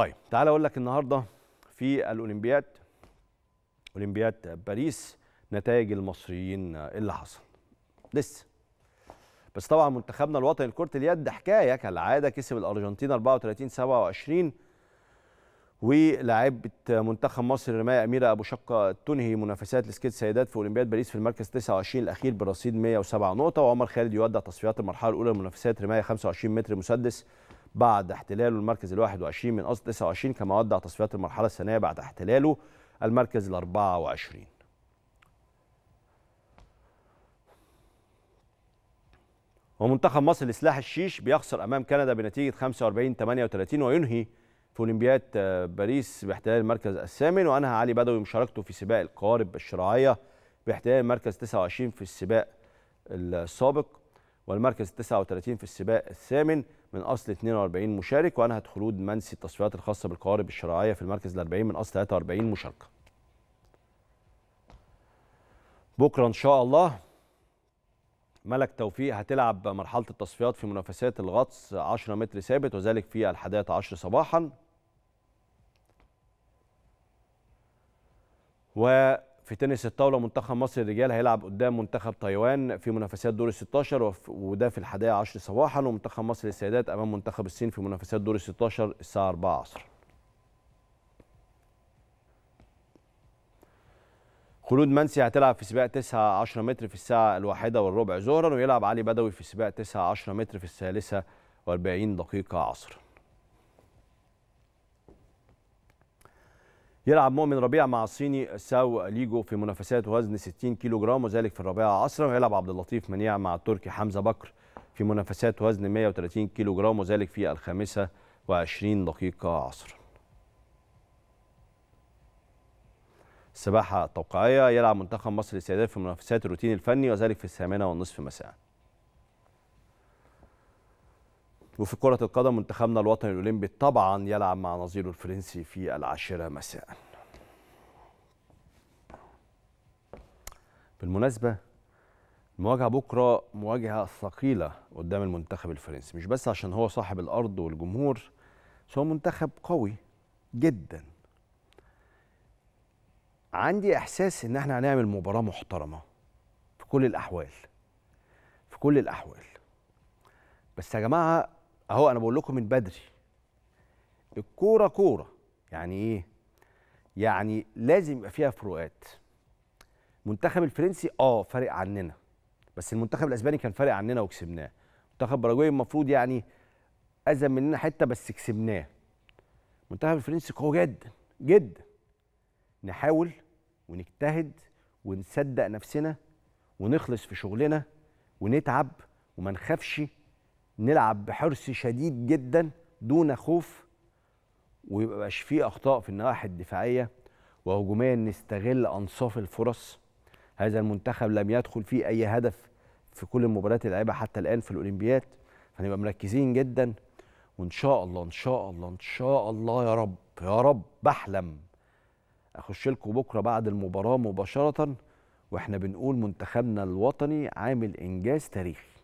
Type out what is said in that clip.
طيب تعال اقول لك النهارده في الاولمبياد اولمبياد باريس نتائج المصريين اللي حصل لسه بس طبعا منتخبنا الوطني لكره اليد حكايه كالعاده كسب الارجنتين 34 27 ولاعبة منتخب مصر رماية أميرة أبو شقة تنهي منافسات لسكيت سيدات في أولمبياد باريس في المركز 29 الأخير برصيد 107 نقطة وعمر خالد يودع تصفيات المرحلة الأولى منافسات رماية 25 متر مسدس بعد احتلاله المركز ال 21 من أصل 29 كما ودع تصفيات المرحلة الثانية بعد احتلاله المركز ال 24 ومنتخب مصر لسلاح الشيش بيخسر امام كندا بنتيجه 45 38 وينهي في اولمبياد باريس باحتلال المركز الثامن وانهى علي بدوي مشاركته في سباق القوارب الشراعيه باحتلال المركز 29 في السباق السابق والمركز 39 في السباق الثامن من أصل 42 مشارك وأنهت خلود منسي التصفيات الخاصة بالقوارب الشراعيه في المركز ال 40 من أصل 43 مشاركة بكرة إن شاء الله ملك توفيق هتلعب مرحلة التصفيات في منافسات الغطس 10 متر ثابت وذلك في ال11 صباحا و في تنس الطاوله منتخب مصر الرجال هيلعب قدام منتخب تايوان في منافسات دور ال 16 وده في الحادية عشر صباحا ومنتخب مصر للسيدات امام منتخب الصين في منافسات دور ال 16 الساعه 4 عصرا خلود منسي هتلعب في سباق 9 10 متر في الساعه الواحدة والربع ظهرا ويلعب علي بدوي في سباق 9 10 متر في الثالثه و40 دقيقه عصرا يلعب مؤمن ربيع مع الصيني ساو ليجو في منافسات وزن 60 كيلو جرام وذلك في الرابعة عصرا ويلعب عبد اللطيف منيع مع التركي حمزة بكر في منافسات وزن 130 كيلو جرام وذلك في الخامسة وعشرين دقيقة عصرا السباحة التوقيعية يلعب منتخب مصر للسيدات في منافسات الروتين الفني وذلك في الثامنة والنصف مساءً وفي كرة القدم منتخبنا الوطني الأولمبي طبعا يلعب مع نظيره الفرنسي في العاشرة مساء بالمناسبة المواجهة بكرة مواجهة ثقيلة قدام المنتخب الفرنسي مش بس عشان هو صاحب الأرض والجمهور بس هو منتخب قوي جدا عندي إحساس إن احنا هنعمل مباراة محترمة في كل الأحوال في كل الأحوال بس يا جماعة اهو انا بقول لكم من بدري الكوره كوره يعني ايه يعني لازم يبقى فيها فروقات المنتخب الفرنسي اه فارق عننا بس المنتخب الاسباني كان فارق عننا وكسبناه منتخب باراجواي المفروض يعني اذى مننا حته بس كسبناه المنتخب الفرنسي قوي جدا جدا نحاول ونجتهد ونصدق نفسنا ونخلص في شغلنا ونتعب وما نخافش نلعب بحرص شديد جدا دون خوف ويبقاش فيه اخطاء في النواحي الدفاعيه وهجوميا نستغل انصاف الفرص هذا المنتخب لم يدخل فيه اي هدف في كل المباريات اللي لعبها حتى الان في الاولمبياد هنبقى مركزين جدا وان شاء الله ان شاء الله ان شاء الله يا رب يا رب بحلم اخش لكم بكره بعد المباراه مباشره واحنا بنقول منتخبنا الوطني عامل انجاز تاريخي